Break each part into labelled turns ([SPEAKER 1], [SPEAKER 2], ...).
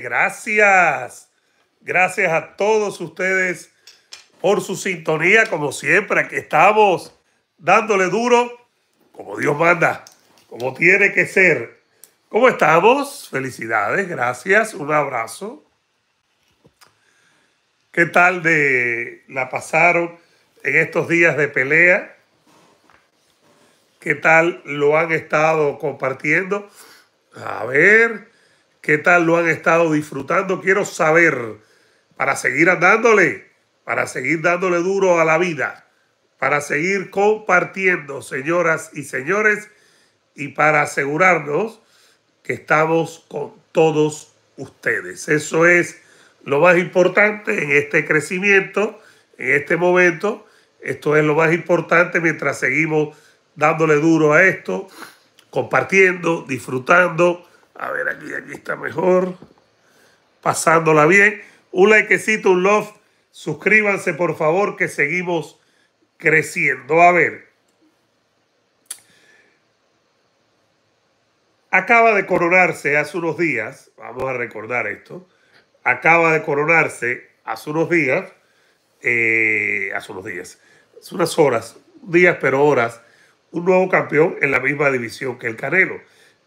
[SPEAKER 1] gracias. Gracias a todos ustedes por su sintonía, como siempre, Que estamos dándole duro, como Dios manda, como tiene que ser. ¿Cómo estamos? Felicidades, gracias, un abrazo. ¿Qué tal de la pasaron en estos días de pelea? ¿Qué tal lo han estado compartiendo? A ver, ¿Qué tal lo han estado disfrutando? Quiero saber para seguir andándole, para seguir dándole duro a la vida, para seguir compartiendo, señoras y señores, y para asegurarnos que estamos con todos ustedes. Eso es lo más importante en este crecimiento, en este momento. Esto es lo más importante mientras seguimos dándole duro a esto, compartiendo, disfrutando a ver, aquí, aquí está mejor. Pasándola bien. Un likecito, un love. Suscríbanse, por favor, que seguimos creciendo. A ver. Acaba de coronarse hace unos días, vamos a recordar esto, acaba de coronarse hace unos días, eh, hace unos días, hace unas horas, días pero horas, un nuevo campeón en la misma división que el Canelo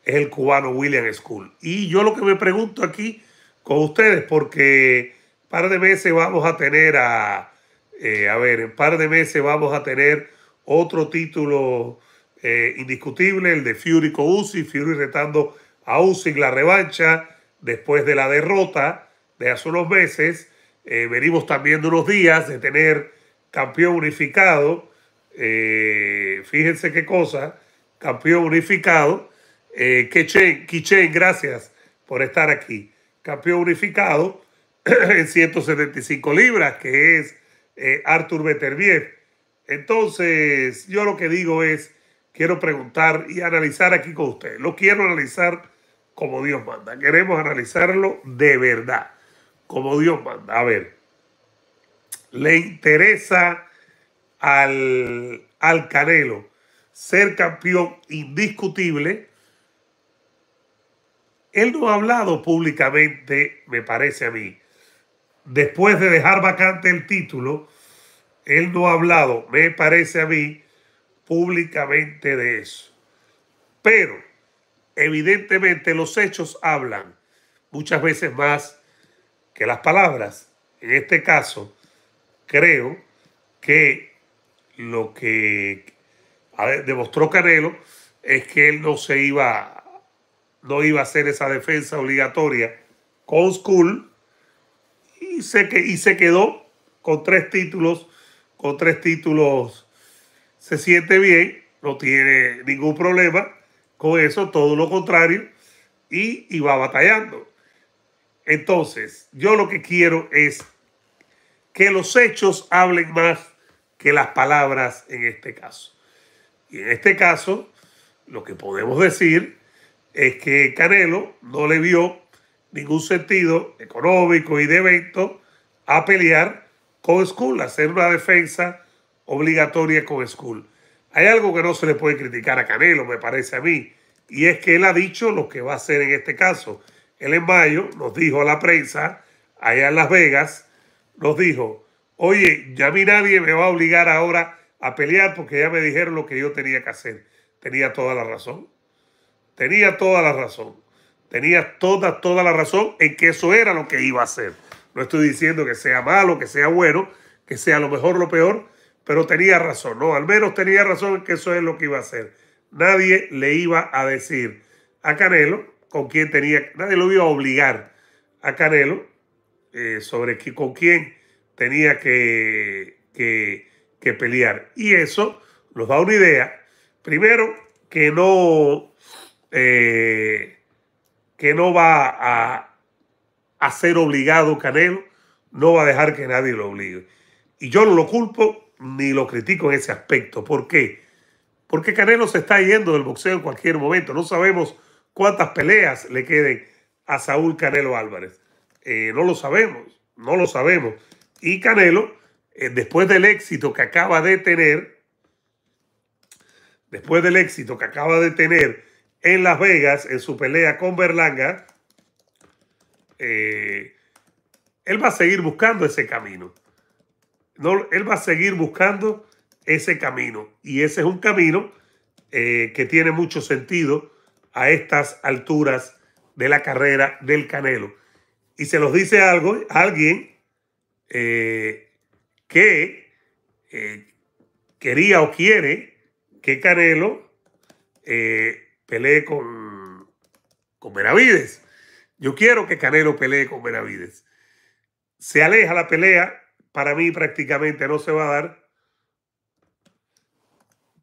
[SPEAKER 1] es el cubano William School. Y yo lo que me pregunto aquí con ustedes, porque un par de meses vamos a tener a, eh, a ver, en par de meses vamos a tener otro título eh, indiscutible, el de Fury con Uzi, Fury retando a Uzi en la revancha después de la derrota de hace unos meses. Eh, venimos también de unos días de tener campeón unificado. fíjense qué cosa, campeón unificado. Eh, Kichen, gracias por estar aquí. Campeón unificado en 175 libras, que es Artur eh, Arthur Beterbiev. Entonces, yo lo que digo es, quiero preguntar y analizar aquí con ustedes. Lo quiero analizar como Dios manda. Queremos analizarlo de verdad, como Dios manda. A ver, le interesa al, al Canelo ser campeón indiscutible él no ha hablado públicamente, me parece a mí, después de dejar vacante el título, él no ha hablado, me parece a mí, públicamente de eso. Pero, evidentemente, los hechos hablan muchas veces más que las palabras. En este caso, creo que lo que demostró Canelo es que él no se iba no iba a hacer esa defensa obligatoria con School y se, que, y se quedó con tres títulos, con tres títulos se siente bien, no tiene ningún problema con eso, todo lo contrario, y, y va batallando. Entonces, yo lo que quiero es que los hechos hablen más que las palabras en este caso. Y en este caso, lo que podemos decir es que Canelo no le vio ningún sentido económico y de evento a pelear con School, hacer una defensa obligatoria con School. Hay algo que no se le puede criticar a Canelo, me parece a mí, y es que él ha dicho lo que va a hacer en este caso. Él en mayo nos dijo a la prensa, allá en Las Vegas, nos dijo, oye, ya a mí nadie me va a obligar ahora a pelear porque ya me dijeron lo que yo tenía que hacer. Tenía toda la razón. Tenía toda la razón. Tenía toda, toda la razón en que eso era lo que iba a hacer. No estoy diciendo que sea malo, que sea bueno, que sea lo mejor, lo peor, pero tenía razón, ¿no? Al menos tenía razón en que eso es lo que iba a hacer. Nadie le iba a decir a Canelo con quién tenía, nadie lo iba a obligar a Canelo eh, sobre con quién tenía que, que pelear. Y eso nos da una idea, primero, que no eh, que no va a, ser obligado Canelo, no va a dejar que nadie lo obligue. Y yo no lo culpo ni lo critico en ese aspecto. ¿Por qué? Porque Canelo se está yendo del boxeo en cualquier momento. No sabemos cuántas peleas le queden a Saúl Canelo Álvarez. Eh, no lo sabemos, no lo sabemos. Y Canelo, eh, después del éxito que acaba de tener, después del éxito que acaba de tener en Las Vegas en su pelea con Berlanga, eh, él va a seguir buscando ese camino. No, él va a seguir buscando ese camino. Y ese es un camino eh, que tiene mucho sentido a estas alturas de la carrera del Canelo. Y se los dice algo, alguien eh, que quería o quiere que Canelo pelee con, con Benavides. Yo quiero que Canelo pelee con Benavides. Se aleja la pelea, para mí prácticamente no se va a dar,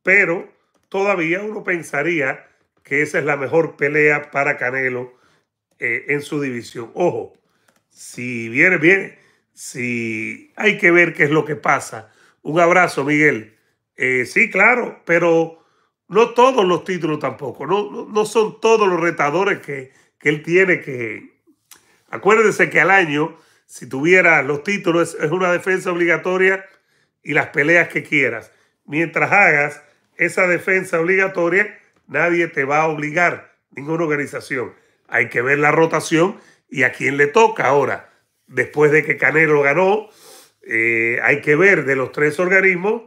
[SPEAKER 1] pero todavía uno pensaría que esa es la mejor pelea para Canelo eh, en su división. Ojo, si viene, viene, si hay que ver qué es lo que pasa. Un abrazo, Miguel. Eh, sí, claro, pero no todos los títulos tampoco, no, son todos los retadores que, él tiene que... Acuérdense que al año, si tuviera los títulos, es, una defensa obligatoria y las peleas que quieras. Mientras hagas esa defensa obligatoria, nadie te va a obligar, ninguna organización. Hay que ver la rotación y a quién le toca ahora. Después de que Canelo ganó, eh, hay que ver de los tres organismos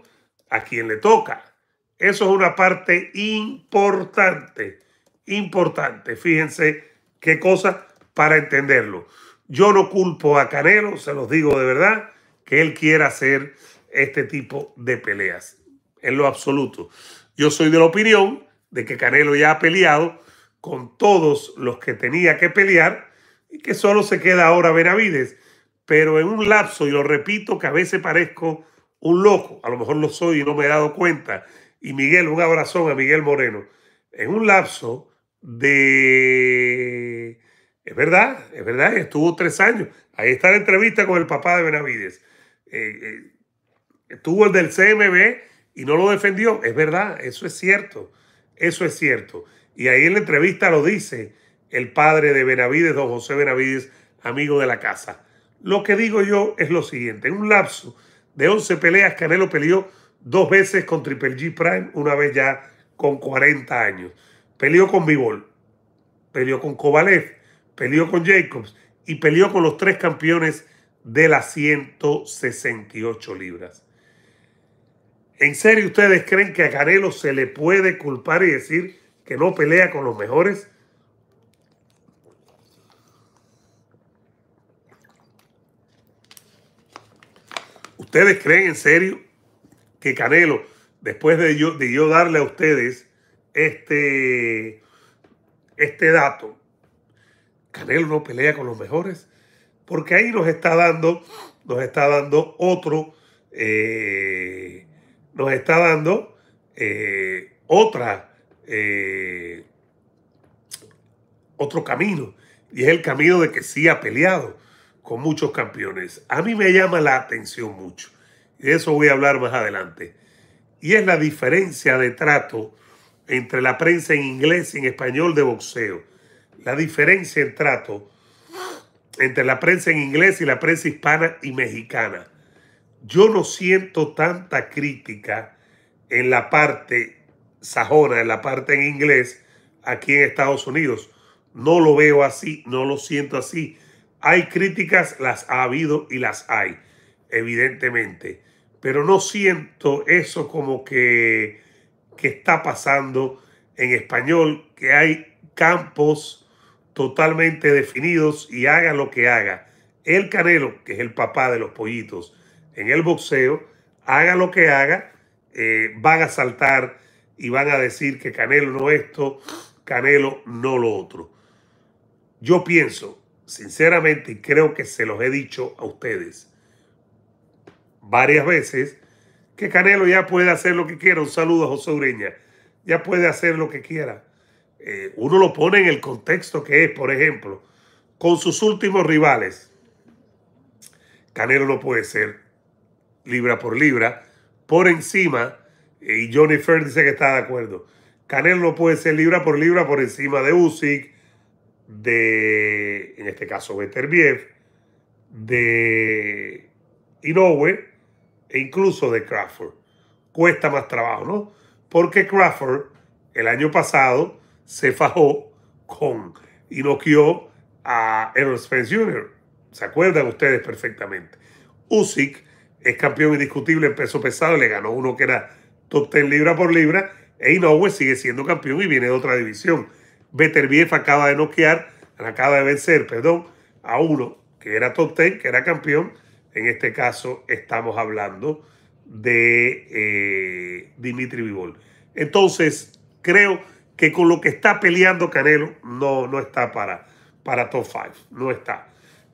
[SPEAKER 1] a quién le toca. Eso es una parte importante, importante. Fíjense qué cosa para entenderlo. Yo no culpo a Canelo, se los digo de verdad, que él quiera hacer este tipo de peleas, en lo absoluto. Yo soy de la opinión de que Canelo ya ha peleado con todos los que tenía que pelear y que solo se queda ahora Benavides, pero en un lapso, y lo repito, que a veces parezco un loco, a lo mejor lo soy y no me he dado cuenta, y Miguel, un abrazón a Miguel Moreno, en un lapso de... Es verdad, es verdad, estuvo tres años. Ahí está la entrevista con el papá de Benavides. Eh, eh, estuvo el del CMB y no lo defendió. Es verdad, eso es cierto, eso es cierto. Y ahí en la entrevista lo dice el padre de Benavides, don José Benavides, amigo de la casa. Lo que digo yo es lo siguiente, en un lapso de 11 peleas, Canelo peleó dos veces con Triple G Prime, una vez ya con 40 años. Peleó con Bivol, peleó con Kovalev, peleó con Jacobs y peleó con los tres campeones de las 168 libras. ¿En serio ustedes creen que a Canelo se le puede culpar y decir que no pelea con los mejores? ¿Ustedes creen en serio que Canelo, después de yo, darle a ustedes este, este dato, Canelo no pelea con los mejores, porque ahí nos está dando, nos está dando otro, eh, nos está dando eh, otra, eh, otro camino, y es el camino de que sí ha peleado con muchos campeones. A mí me llama la atención mucho de eso voy a hablar más adelante. Y es la diferencia de trato entre la prensa en inglés y en español de boxeo. La diferencia en trato entre la prensa en inglés y la prensa hispana y mexicana. Yo no siento tanta crítica en la parte sajona, en la parte en inglés, aquí en Estados Unidos. No lo veo así, no lo siento así. Hay críticas, las ha habido y las hay, evidentemente pero no siento eso como que, está pasando en español, que hay campos totalmente definidos y haga lo que haga. El Canelo, que es el papá de los pollitos en el boxeo, haga lo que haga, eh, van a saltar y van a decir que Canelo no esto, Canelo no lo otro. Yo pienso, sinceramente, y creo que se los he dicho a ustedes, varias veces que Canelo ya puede hacer lo que quiera. Un saludo a José Ureña. Ya puede hacer lo que quiera. Eh, uno lo pone en el contexto que es, por ejemplo, con sus últimos rivales. Canelo no puede ser libra por libra, por encima, eh, y Johnny Fern dice que está de acuerdo. Canelo no puede ser libra por libra por encima de Usyk, de, en este caso, Beterbiev, de Inoue, e incluso de Crawford. Cuesta más trabajo, ¿no? Porque Crawford el año pasado se fajó con y a Errol Spence Jr. ¿Se acuerdan ustedes perfectamente? Usyk es campeón indiscutible en peso pesado, le ganó uno que era top 10 libra por libra, e Inoue sigue siendo campeón y viene de otra división. Beterbiev acaba de noquear, acaba de vencer, perdón, a uno que era top 10, que era campeón, en este caso estamos hablando de eh, Dimitri Vivol. Entonces, creo que con lo que está peleando Canelo, no, no está para, para top 5, no está.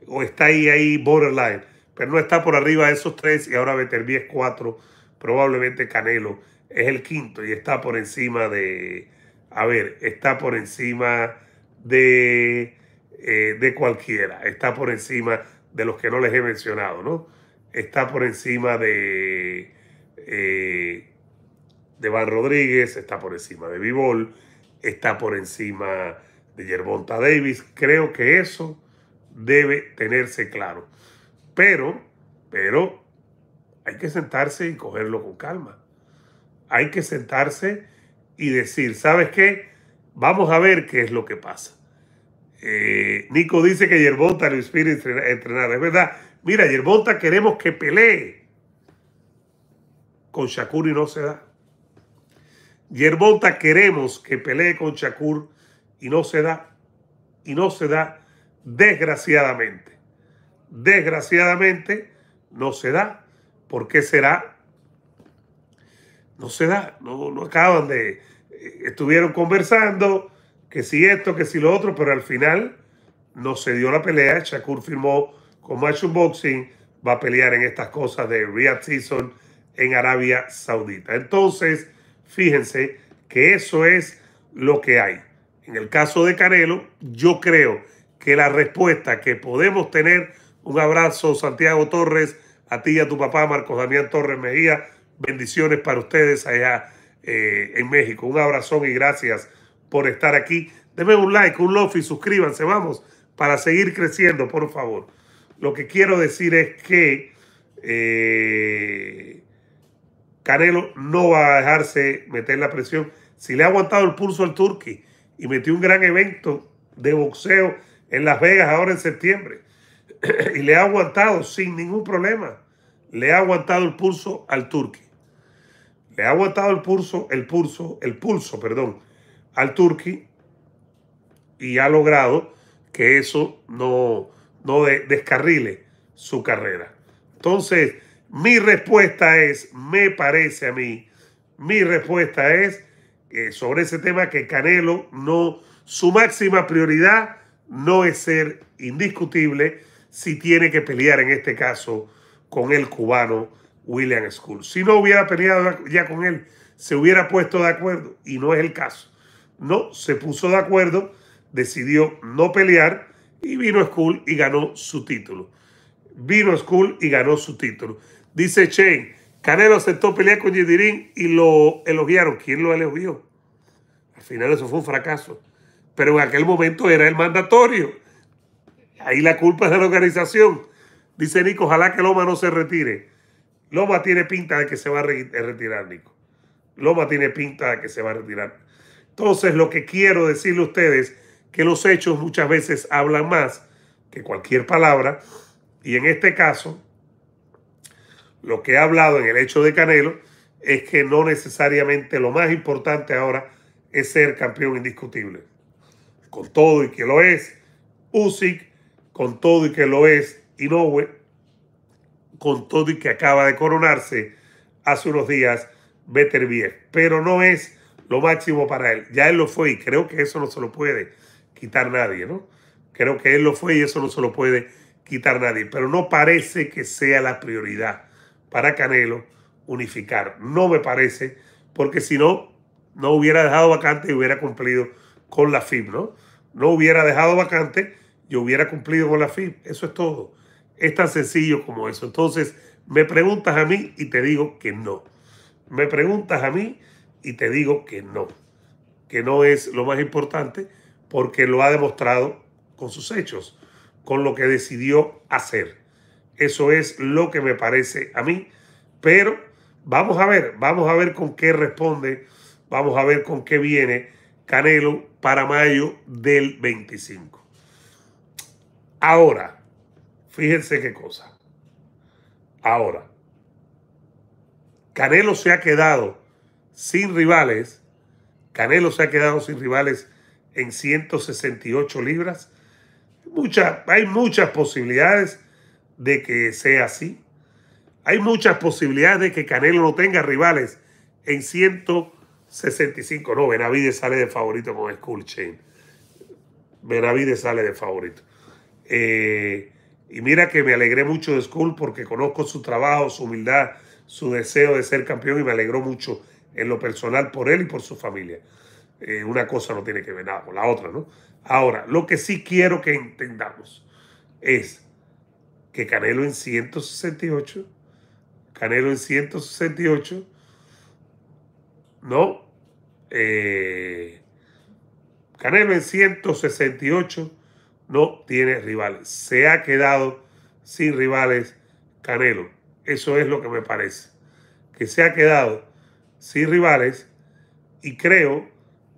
[SPEAKER 1] O está ahí, ahí, borderline, pero no está por arriba de esos tres y ahora meter es cuatro, probablemente Canelo es el quinto y está por encima de, a ver, está por encima de, eh, de cualquiera, está por encima de los que no les he mencionado, ¿no? Está por encima de, eh, de Van Rodríguez, está por encima de Vivol, está por encima de Yerbonta Davis. Creo que eso debe tenerse claro. Pero, pero hay que sentarse y cogerlo con calma. Hay que sentarse y decir, ¿sabes qué? Vamos a ver qué es lo que pasa. Eh, Nico dice que Yerbonta lo inspira a entrenar. Es verdad. Mira, Yerbonta queremos que pelee. Con Shakur y no se da. Yerbonta queremos que pelee con Shakur y no se da. Y no se da desgraciadamente. Desgraciadamente no se da. ¿Por qué será? No se da. No, acaban de... Eh, estuvieron conversando que si esto, que si lo otro, pero al final no se dio la pelea. Shakur firmó con Matchroom Boxing, va a pelear en estas cosas de real Season en Arabia Saudita. Entonces, fíjense que eso es lo que hay. En el caso de Canelo, yo creo que la respuesta que podemos tener, un abrazo Santiago Torres, a ti y a tu papá Marcos Damián Torres Mejía, bendiciones para ustedes allá eh, en México, un abrazón y gracias por estar aquí. denme un like, un love y suscríbanse, vamos, para seguir creciendo, por favor. Lo que quiero decir es que eh, Canelo no va a dejarse meter la presión. Si le ha aguantado el pulso al Turqui y metió un gran evento de boxeo en Las Vegas ahora en septiembre, y le ha aguantado sin ningún problema, le ha aguantado el pulso al Turqui. Le ha aguantado el pulso, el pulso, el pulso, perdón, al Turqui y ha logrado que eso no, no descarrile su carrera. Entonces, mi respuesta es, me parece a mí, mi respuesta es eh, sobre ese tema que Canelo no, su máxima prioridad no es ser indiscutible si tiene que pelear en este caso con el cubano William School. Si no hubiera peleado ya con él, se hubiera puesto de acuerdo y no es el caso no se puso de acuerdo, decidió no pelear y vino School y ganó su título. Vino School y ganó su título. Dice Chen, Canelo aceptó pelear con Yedirin y lo elogiaron. ¿Quién lo elogió? Al final eso fue un fracaso. Pero en aquel momento era el mandatorio. Ahí la culpa es de la organización. Dice Nico, ojalá que Loma no se retire. Loma tiene pinta de que se va a retirar, Nico. Loma tiene pinta de que se va a retirar. Entonces, lo que quiero decirle a ustedes, que los hechos muchas veces hablan más que cualquier palabra, y en este caso, lo que he hablado en el hecho de Canelo es que no necesariamente lo más importante ahora es ser campeón indiscutible. Con todo y que lo es, Usyk, con todo y que lo es, Inoue, con todo y que acaba de coronarse hace unos días, Beterbiev. Pero no es lo máximo para él. Ya él lo fue y creo que eso no se lo puede quitar nadie, ¿no? Creo que él lo fue y eso no se lo puede quitar nadie. Pero no parece que sea la prioridad para Canelo unificar. No me parece, porque si no, no hubiera dejado vacante y hubiera cumplido con la FIB, ¿no? No hubiera dejado vacante y hubiera cumplido con la FIB. Eso es todo. Es tan sencillo como eso. Entonces, me preguntas a mí y te digo que no. Me preguntas a mí y te digo que no, que no es lo más importante porque lo ha demostrado con sus hechos, con lo que decidió hacer. Eso es lo que me parece a mí, pero vamos a ver, vamos a ver con qué responde, vamos a ver con qué viene Canelo para mayo del 25. Ahora, fíjense qué cosa. Ahora, Canelo se ha quedado sin rivales. Canelo se ha quedado sin rivales en 168 libras. hay muchas posibilidades de que sea así. Hay muchas posibilidades de que Canelo no tenga rivales en 165. No, Benavides sale de favorito con School Chain. Benavides sale de favorito. Eh, y mira que me alegré mucho de School porque conozco su trabajo, su humildad, su deseo de ser campeón y me alegró mucho en lo personal por él y por su familia. Eh, una cosa no tiene que ver nada con la otra, ¿no? Ahora, lo que sí quiero que entendamos es que Canelo en 168, Canelo en 168, ¿no? Eh, Canelo en 168 no tiene rivales. Se ha quedado sin rivales Canelo. Eso es lo que me parece. Que se ha quedado sí rivales, y creo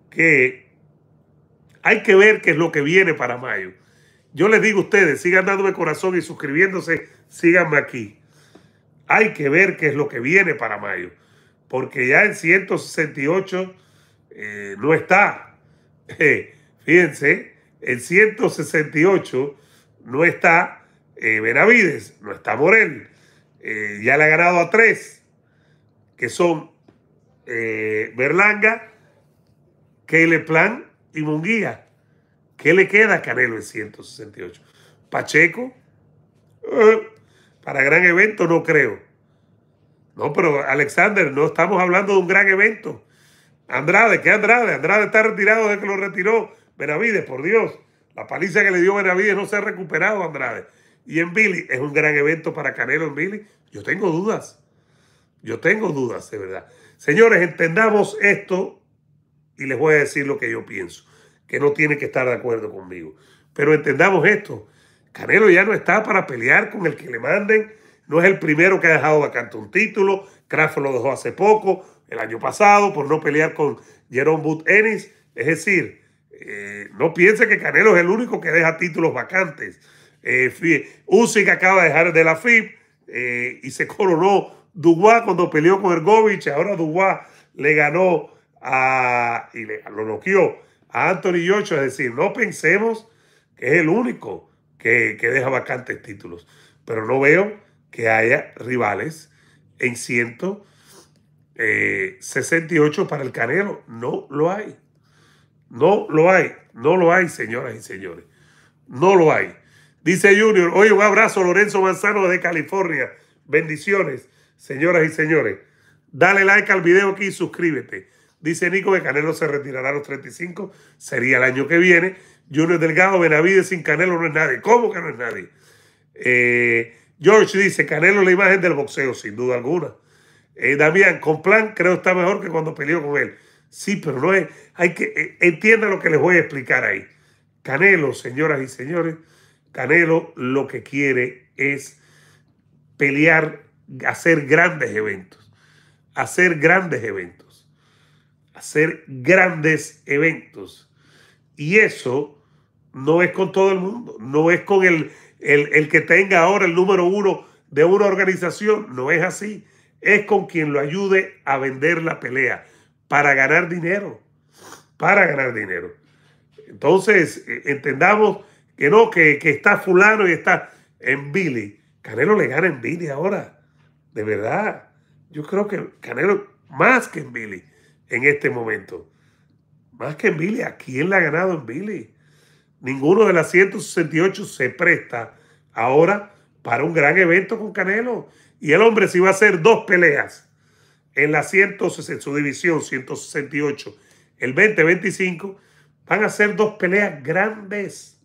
[SPEAKER 1] que hay que ver qué es lo que viene para mayo. Yo les digo a ustedes, sigan dándome corazón y suscribiéndose, síganme aquí. Hay que ver qué es lo que viene para mayo, porque ya en 168 eh, no está. Eh, fíjense, en 168 no está eh, Benavides, no está Morel. ya le ha ganado a tres, que son eh, Berlanga, Plan y Munguía. ¿Qué le queda a Canelo en 168? Pacheco, eh, para gran evento no creo. No, pero Alexander, no estamos hablando de un gran evento. Andrade, ¿qué Andrade? Andrade está retirado desde que lo retiró Benavides, por Dios. La paliza que le dio Benavides no se ha recuperado Andrade. Y en Billy, es un gran evento para Canelo en Billy. Yo tengo dudas. Yo tengo dudas, de verdad. Señores, entendamos esto y les voy a decir lo que yo pienso, que no tienen que estar de acuerdo conmigo. Pero entendamos esto, Canelo ya no está para pelear con el que le manden, no es el primero que ha dejado vacante un título, Kraft lo dejó hace poco, el año pasado, por no pelear con Jerome Booth Ennis. Es decir, eh, no piense que Canelo es el único que deja títulos vacantes. Eh, Usyk acaba de dejar de la FIB eh, y se coronó Dubois cuando peleó con Ergovich, ahora Dubois le ganó a, y lo noqueó a Anthony Yocho. Es decir, no pensemos que es el único que, que deja vacantes títulos, pero no veo que haya rivales en 168 eh, para el Canelo. No lo hay. No lo hay. No lo hay, señoras y señores. No lo hay. Dice Junior, oye, un abrazo Lorenzo Manzano de California. Bendiciones. Señoras y señores, dale like al video aquí y suscríbete. Dice Nico que Canelo se retirará a los 35, sería el año que viene. Junior Delgado, Benavides sin Canelo no es nadie. ¿Cómo que no es nadie? Eh, George dice, Canelo es la imagen del boxeo, sin duda alguna. Eh, Damián, con plan creo está mejor que cuando peleó con él. Sí, pero no es, hay que, eh, entienda lo que les voy a explicar ahí. Canelo, señoras y señores, Canelo lo que quiere es pelear hacer grandes eventos, hacer grandes eventos, hacer grandes eventos. Y eso no es con todo el mundo, no es con el, el, que tenga ahora el número uno de una organización, no es así, es con quien lo ayude a vender la pelea para ganar dinero, para ganar dinero. Entonces, e, entendamos que no, que, que está fulano y está en Billy. Canelo le gana en Billy ahora de verdad, yo creo que Canelo más que en Billy en este momento. Más que en Billy, ¿a quién le ha ganado en Billy? Ninguno de las 168 se presta ahora para un gran evento con Canelo. Y el hombre si va a hacer dos peleas en la 160, su división 168, el 20 van a ser dos peleas grandes.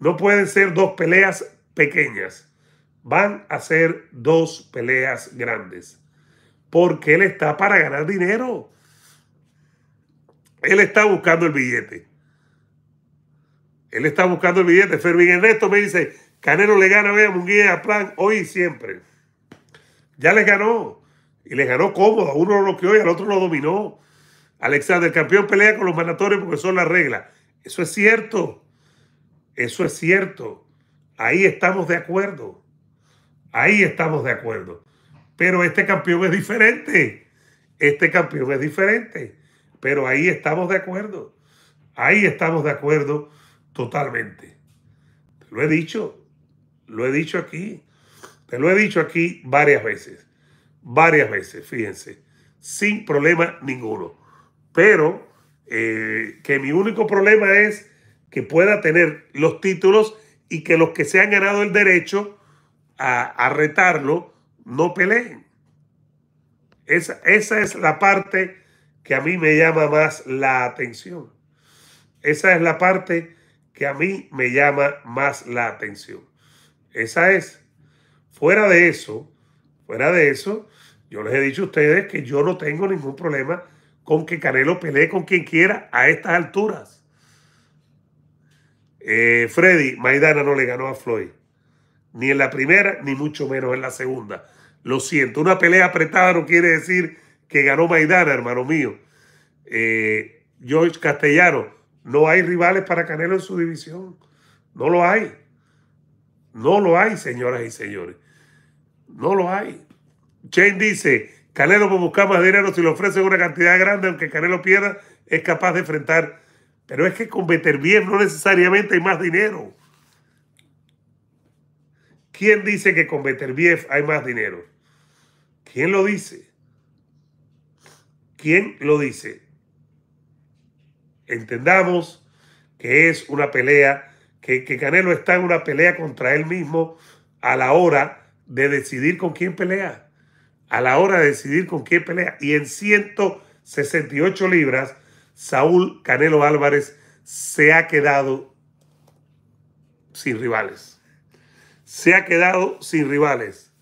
[SPEAKER 1] No pueden ser dos peleas pequeñas. Van a ser dos peleas grandes. Porque él está para ganar dinero. Él está buscando el billete. Él está buscando el billete. Fermín Ernesto me dice, Canelo le gana a Munguía a Plan hoy y siempre. Ya les ganó. Y les ganó cómodo. A uno lo bloqueó y al otro lo dominó. Alexander, el campeón pelea con los mandatorios porque son las reglas. Eso es cierto. Eso es cierto. Ahí estamos de acuerdo. Ahí estamos de acuerdo. Pero este campeón es diferente. Este campeón es diferente. Pero ahí estamos de acuerdo. Ahí estamos de acuerdo totalmente. Te lo he dicho. Lo he dicho aquí. Te lo he dicho aquí varias veces. Varias veces, fíjense. Sin problema ninguno. Pero eh, que mi único problema es que pueda tener los títulos y que los que se han ganado el derecho a, retarlo, no peleen. Esa, es la parte que a mí me llama más la atención. Esa es la parte que a mí me llama más la atención. Esa es. Fuera de eso, fuera de eso, yo les he dicho a ustedes que yo no tengo ningún problema con que Canelo pelee con quien quiera a estas alturas. Eh, Freddy, Maidana no le ganó a Floyd ni en la primera, ni mucho menos en la segunda. Lo siento, una pelea apretada no quiere decir que ganó Maidana, hermano mío. Eh, George Castellano, no hay rivales para Canelo en su división. No lo hay. No lo hay, señoras y señores. No lo hay. Chain dice, Canelo a buscar más dinero si le ofrecen una cantidad grande, aunque Canelo pierda, es capaz de enfrentar. Pero es que con bien no necesariamente hay más dinero. ¿Quién dice que con Beterbiev hay más dinero? ¿Quién lo dice? ¿Quién lo dice? Entendamos que es una pelea, que, que Canelo está en una pelea contra él mismo a la hora de decidir con quién pelea. A la hora de decidir con quién pelea. Y en 168 libras, Saúl Canelo Álvarez se ha quedado sin rivales se ha quedado sin rivales.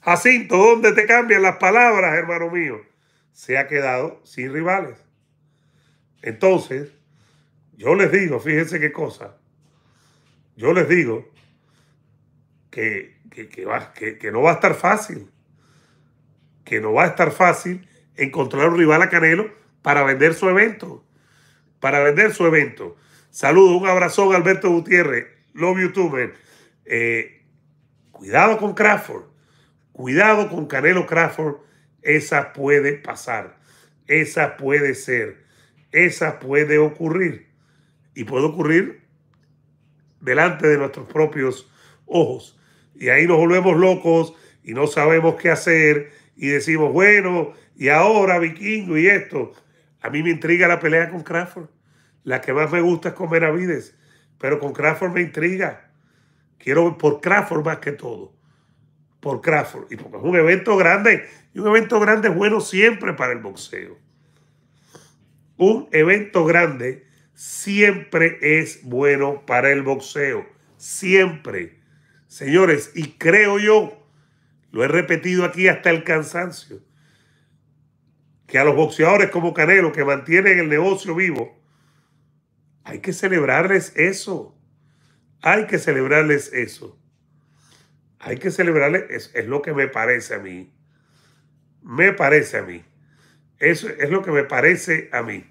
[SPEAKER 1] Jacinto, ¿dónde te cambian las palabras, hermano mío? Se ha quedado sin rivales. Entonces, yo les digo, fíjense qué cosa. Yo les digo que, no va a estar fácil. Que no va a estar fácil encontrar un rival a Canelo para vender su evento. Para vender su evento. Saludo, un abrazón, Alberto Gutiérrez, Love YouTuber. Eh, Cuidado con Crawford. Cuidado con Canelo Crawford. Esa puede pasar. Esa puede ser. Esa puede ocurrir. Y puede ocurrir delante de nuestros propios ojos. Y ahí nos volvemos locos y no sabemos qué hacer. Y decimos, bueno, y ahora vikingo y esto. A mí me intriga la pelea con Crawford. La que más me gusta es con Benavides. Pero con Crawford me intriga Quiero por Crawford más que todo. Por Crawford. Y porque es un evento grande. Y un evento grande es bueno siempre para el boxeo. Un evento grande siempre es bueno para el boxeo. Siempre. Señores, y creo yo, lo he repetido aquí hasta el cansancio, que a los boxeadores como Canelo que mantienen el negocio vivo, hay que celebrarles eso. Hay que celebrarles eso. Hay que celebrarles, es, es lo que me parece a mí. Me parece a mí. Eso es lo que me parece a mí.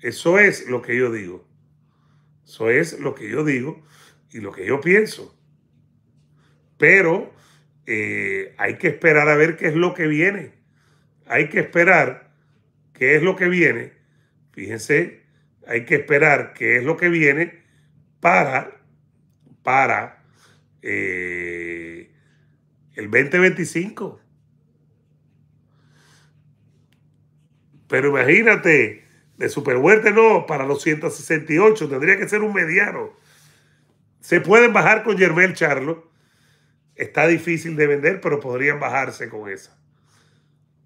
[SPEAKER 1] Eso es lo que yo digo. Eso es lo que yo digo y lo que yo pienso. Pero eh, hay que esperar a ver qué es lo que viene. Hay que esperar qué es lo que viene. Fíjense, hay que esperar qué es lo que viene para, para eh, el 2025. Pero imagínate, de Superhuerte no, para los 168, tendría que ser un mediano. Se pueden bajar con Yermel Charlo. Está difícil de vender, pero podrían bajarse con esa.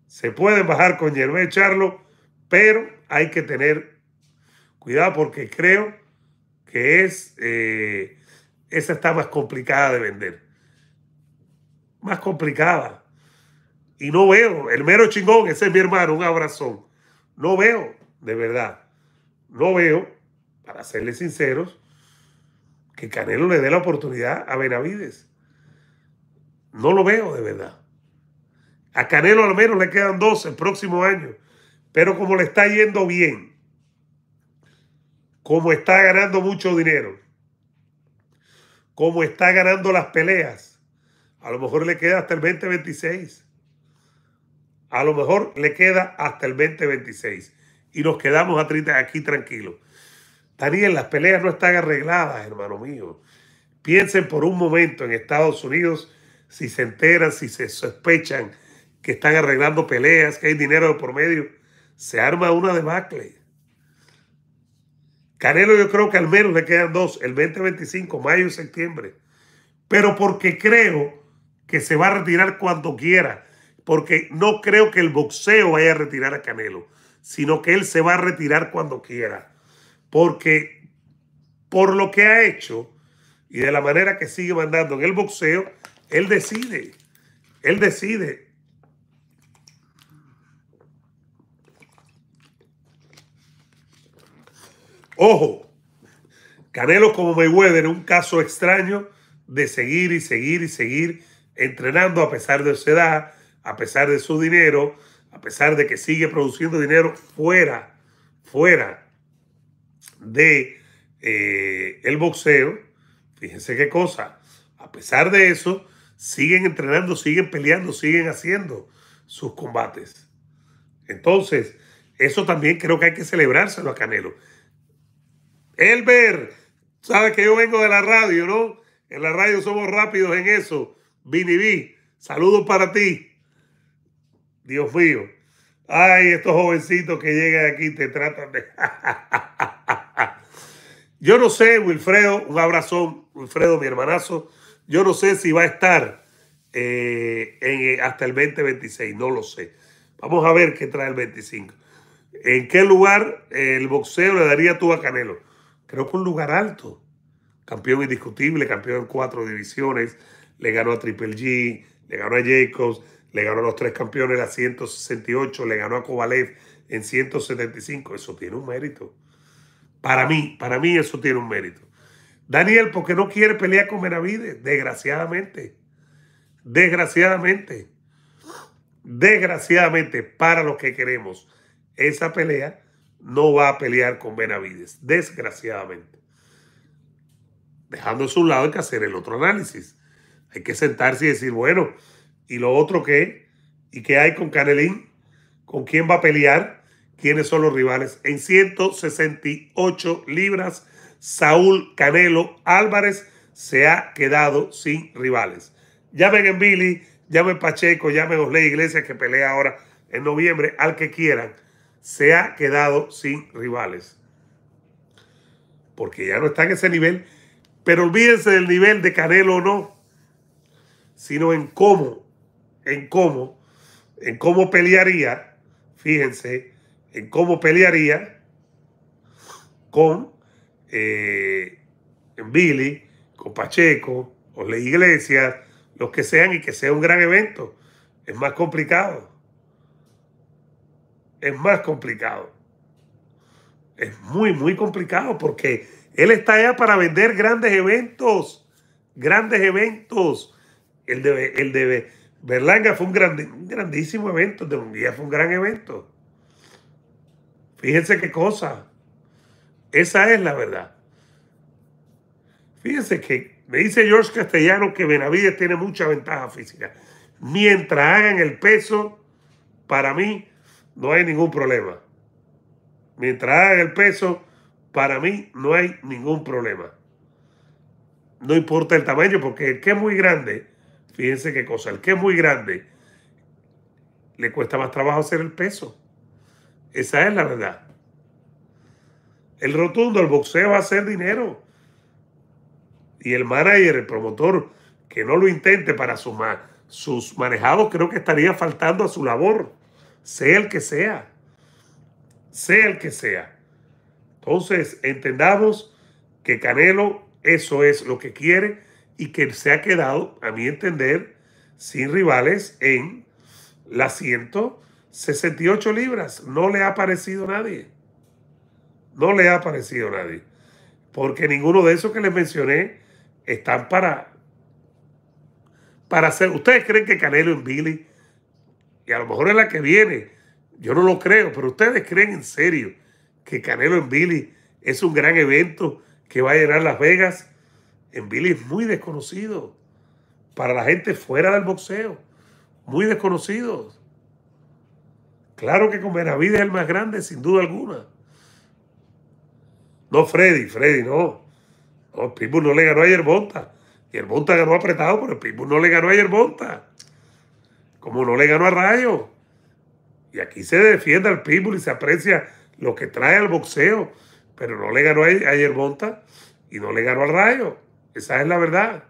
[SPEAKER 1] Se pueden bajar con Yermel Charlo, pero hay que tener cuidado porque creo que es, eh, esa está más complicada de vender. Más complicada. Y no veo, el mero chingón, ese es mi hermano, un abrazón. No veo, de verdad, no veo, para serles sinceros, que Canelo le dé la oportunidad a Benavides. No lo veo, de verdad. A Canelo al menos le quedan dos el próximo año. Pero como le está yendo bien, como está ganando mucho dinero, como está ganando las peleas, a lo mejor le queda hasta el 2026. A lo mejor le queda hasta el 2026. Y nos quedamos aquí tranquilos. Daniel, las peleas no están arregladas, hermano mío. Piensen por un momento en Estados Unidos, si se enteran, si se sospechan que están arreglando peleas, que hay dinero de por medio, se arma una debacle. Canelo yo creo que al menos le quedan dos, el 20-25, mayo y septiembre. Pero porque creo que se va a retirar cuando quiera, porque no creo que el boxeo vaya a retirar a Canelo, sino que él se va a retirar cuando quiera. Porque por lo que ha hecho y de la manera que sigue mandando en el boxeo, él decide, él decide Ojo, Canelo como Mayweather en un caso extraño de seguir y seguir y seguir entrenando a pesar de su edad, a pesar de su dinero, a pesar de que sigue produciendo dinero fuera, fuera de eh, el boxeo. Fíjense qué cosa. A pesar de eso, siguen entrenando, siguen peleando, siguen haciendo sus combates. Entonces, eso también creo que hay que celebrárselo a Canelo. Elber, sabes que yo vengo de la radio, ¿no? En la radio somos rápidos en eso. Viniví, saludos para ti. Dios mío. Ay, estos jovencitos que llegan aquí te tratan de... yo no sé, Wilfredo, un abrazón, Wilfredo, mi hermanazo. Yo no sé si va a estar eh, eh, hasta el 2026, no lo sé. Vamos a ver qué trae el 25. ¿En qué lugar el boxeo le daría tú a Canelo? creo que un lugar alto. Campeón indiscutible, campeón en cuatro divisiones, le ganó a Triple G, le ganó a Jacobs, le ganó a los tres campeones a 168, le ganó a Kovalev en 175. Eso tiene un mérito. Para mí, para mí eso tiene un mérito. Daniel, ¿por qué no quiere pelear con Benavides? Desgraciadamente. Desgraciadamente. Desgraciadamente, para los que queremos esa pelea, no va a pelear con Benavides, desgraciadamente. Dejando a su lado hay que hacer el otro análisis. Hay que sentarse y decir, bueno, ¿y lo otro qué? ¿Y qué hay con Canelín? ¿Con quién va a pelear? ¿Quiénes son los rivales? En 168 libras, Saúl Canelo Álvarez se ha quedado sin rivales. Llamen en Billy, llamen Pacheco, llamen Osley Iglesias que pelea ahora en noviembre, al que quieran se ha quedado sin rivales. Porque ya no está en ese nivel. Pero olvídense del nivel de Canelo o no. Sino en cómo, en cómo, en cómo pelearía. Fíjense, en cómo pelearía con eh, en Billy, con Pacheco, con la iglesia, los que sean y que sea un gran evento. Es más complicado es más complicado. Es muy, muy complicado porque él está allá para vender grandes eventos, grandes eventos. El de, de Berlanga fue un, grande, grandísimo evento, el de día fue un gran evento. Fíjense qué cosa. Esa es la verdad. Fíjense que me dice George Castellano que Benavides tiene mucha ventaja física. Mientras hagan el peso, para mí no hay ningún problema. Mientras el peso, para mí no hay ningún problema. No importa el tamaño, porque el que es muy grande, fíjense qué cosa, el que es muy grande, le cuesta más trabajo hacer el peso. Esa es la verdad. El rotundo, el boxeo va a hacer dinero. Y el manager, el promotor, que no lo intente para sumar sus manejados, creo que estaría faltando a su labor sea el que sea, sea el que sea. Entonces, entendamos que Canelo eso es lo que quiere y que se ha quedado, a mi entender, sin rivales en las 168 libras. No le ha parecido nadie. No le ha parecido nadie. Porque ninguno de esos que les mencioné están para, para hacer. ¿Ustedes creen que Canelo en Billy y a lo mejor es la que viene. Yo no lo creo, pero ustedes creen en serio que Canelo en Billy es un gran evento que va a llenar Las Vegas. En Billy es muy desconocido para la gente fuera del boxeo, muy desconocido. Claro que con Benavides es el más grande, sin duda alguna. No Freddy, Freddy no. El Pitbull no le ganó a el Monta ganó apretado, pero el Pitbull no le ganó a Monta como no le ganó al Rayo. Y aquí se defiende al pitbull y se aprecia lo que trae al boxeo, pero no le ganó a Yermonta y no le ganó al Rayo. Esa es la verdad.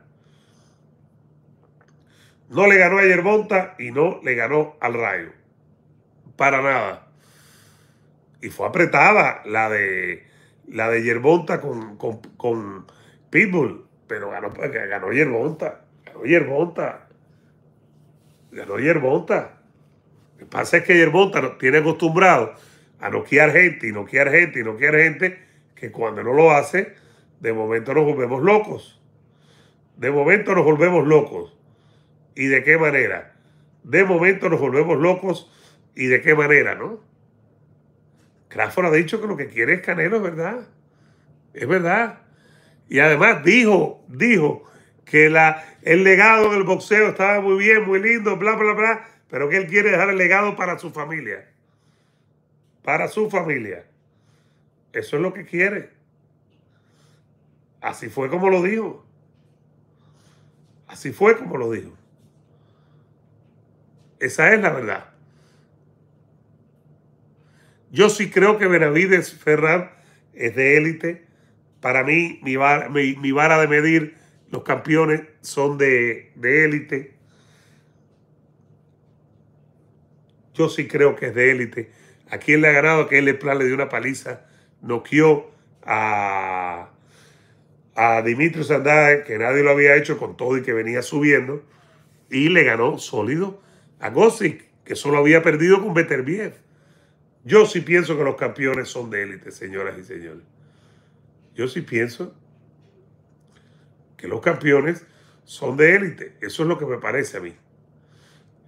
[SPEAKER 1] No le ganó a Yermonta y no le ganó al Rayo. Para nada. Y fue apretada la de la de Yerbonta con, con, Pitbull, pero ganó, ganó Yerbonta, ganó Yerbonta. Ganó Yerbonta. Lo que pasa es que Yerbonta tiene acostumbrado a noquear gente y noquear gente y noquear gente que cuando no lo hace, de momento nos volvemos locos. De momento nos volvemos locos. ¿Y de qué manera? De momento nos volvemos locos. ¿Y de qué manera, no? Crawford ha dicho que lo que quiere es Canelo, es verdad. Es verdad. Y además dijo, dijo que el legado del boxeo estaba muy bien, muy lindo, bla, bla, bla, pero que él quiere dejar el legado para su familia. Para su familia. Eso es lo que quiere. Así fue como lo dijo. Así fue como lo dijo. Esa es la verdad. Yo sí creo que Benavides Ferrar es de élite. Para mí, mi vara de medir los campeones son de, élite. Yo sí creo que es de élite. ¿A quién le ha ganado? Que él le dio una paliza. Noqueó a, a Dimitri que nadie lo había hecho con todo y que venía subiendo. Y le ganó sólido a Gossick, que solo había perdido con Beterbiev. Yo sí pienso que los campeones son de élite, señoras y señores. Yo sí pienso que los campeones son de élite. Eso es lo que me parece a mí.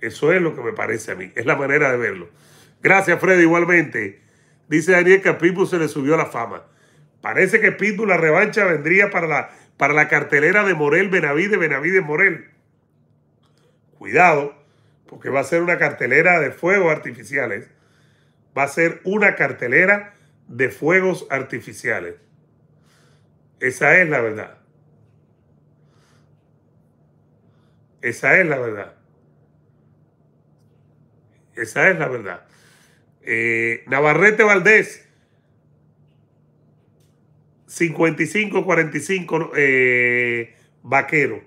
[SPEAKER 1] Eso es lo que me parece a mí. Es la manera de verlo. Gracias, Freddy, igualmente. Dice Daniel que a Pitbull se le subió la fama. Parece que Pitbull la revancha vendría para la, para la cartelera de Morel, Benavide, Benavide, Morel. Cuidado, porque va a ser una cartelera de fuegos artificiales. Va a ser una cartelera de fuegos artificiales. Esa es la verdad. Esa es la verdad. Esa es la verdad. Eh, Navarrete Valdés, 55-45 eh, vaquero.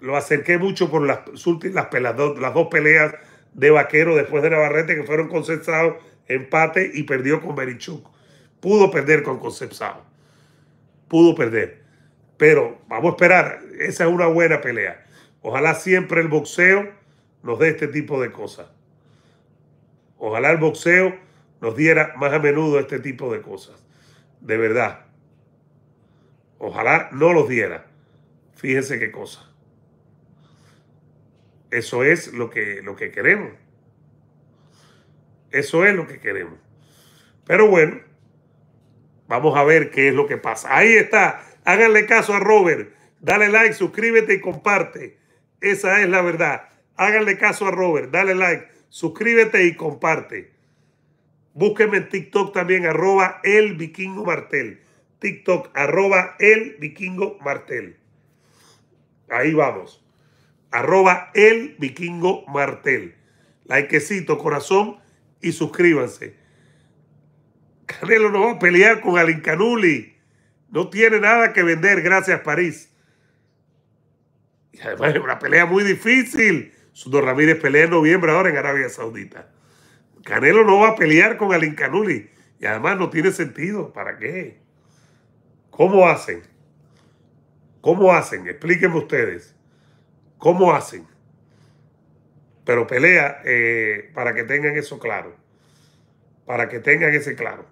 [SPEAKER 1] Lo acerqué mucho por las, dos, las dos peleas de vaquero después de Navarrete que fueron conceptados empate y perdió con Berichuk. Pudo perder con Concepción. Pudo perder. Pero vamos a esperar. Esa es una buena pelea. Ojalá siempre el boxeo nos dé este tipo de cosas. Ojalá el boxeo nos diera más a menudo este tipo de cosas. De verdad. Ojalá no los diera. Fíjense qué cosa. Eso es lo que, lo que queremos. Eso es lo que queremos. Pero bueno, vamos a ver qué es lo que pasa. Ahí está Háganle caso a Robert. Dale like, suscríbete y comparte. Esa es la verdad. Háganle caso a Robert. Dale like, suscríbete y comparte. Búsquenme en TikTok también, arroba el vikingo martel. TikTok, arroba el vikingo martel. Ahí vamos. Arroba el vikingo martel. Likecito, corazón y suscríbanse. Canelo no va a pelear con Alincanuli. No tiene nada que vender, gracias París. Y además es una pelea muy difícil. Sudo Ramírez pelea en noviembre ahora en Arabia Saudita. Canelo no va a pelear con Alin Canuli. Y además no tiene sentido. ¿Para qué? ¿Cómo hacen? ¿Cómo hacen? Explíquenme ustedes. ¿Cómo hacen? Pero pelea eh, para que tengan eso claro. Para que tengan ese claro.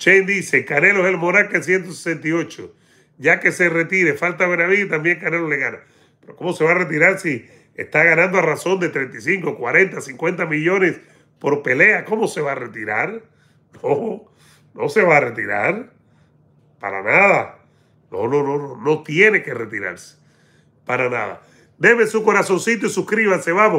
[SPEAKER 1] Chen dice, Canelo es el Moraca 168. Ya que se retire, falta Benavides, también Canelo le gana. Pero ¿cómo se va a retirar si está ganando a razón de 35, 40, 50 millones por pelea? ¿Cómo se va a retirar? No, no se va a retirar. Para nada. No, no, no, no, no tiene que retirarse. Para nada. Deme su corazoncito y suscríbanse, vamos.